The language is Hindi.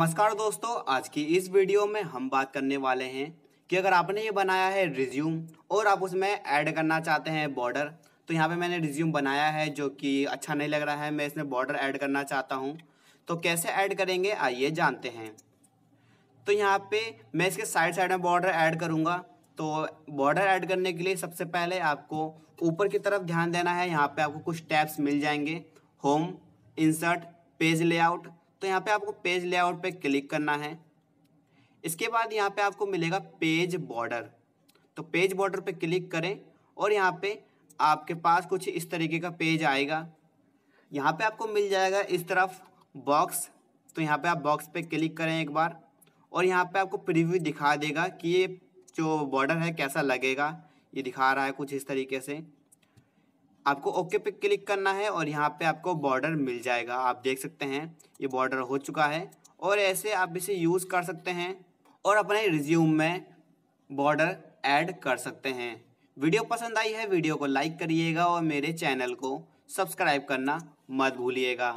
नमस्कार दोस्तों आज की इस वीडियो में हम बात करने वाले हैं कि अगर आपने ये बनाया है रिज्यूम और आप उसमें ऐड करना चाहते हैं बॉर्डर तो यहाँ पे मैंने रिज्यूम बनाया है जो कि अच्छा नहीं लग रहा है मैं इसमें बॉर्डर ऐड करना चाहता हूँ तो कैसे ऐड करेंगे आइए जानते हैं तो यहाँ पे मैं इसके साइड साइड में बॉर्डर ऐड करूँगा तो बॉर्डर ऐड करने के लिए सबसे पहले आपको ऊपर की तरफ ध्यान देना है यहाँ पर आपको कुछ टैब्स मिल जाएंगे होम इंसर्ट पेज लेआउट तो यहाँ पे आपको पेज लेआउट पे क्लिक करना है इसके बाद यहाँ पे आपको मिलेगा पेज बॉर्डर तो पेज बॉर्डर पे क्लिक करें और यहाँ पे आपके पास कुछ इस तरीके का पेज आएगा यहाँ पे आपको मिल जाएगा इस तरफ बॉक्स तो यहाँ पे आप बॉक्स पे क्लिक करें एक बार और यहाँ पे आपको प्रीव्यू दिखा देगा कि ये जो बॉर्डर है कैसा लगेगा ये दिखा रहा है कुछ इस तरीके से आपको ओके पे क्लिक करना है और यहाँ पे आपको बॉर्डर मिल जाएगा आप देख सकते हैं ये बॉर्डर हो चुका है और ऐसे आप इसे यूज़ कर सकते हैं और अपने रिज्यूम में बॉर्डर ऐड कर सकते हैं वीडियो पसंद आई है वीडियो को लाइक करिएगा और मेरे चैनल को सब्सक्राइब करना मत भूलिएगा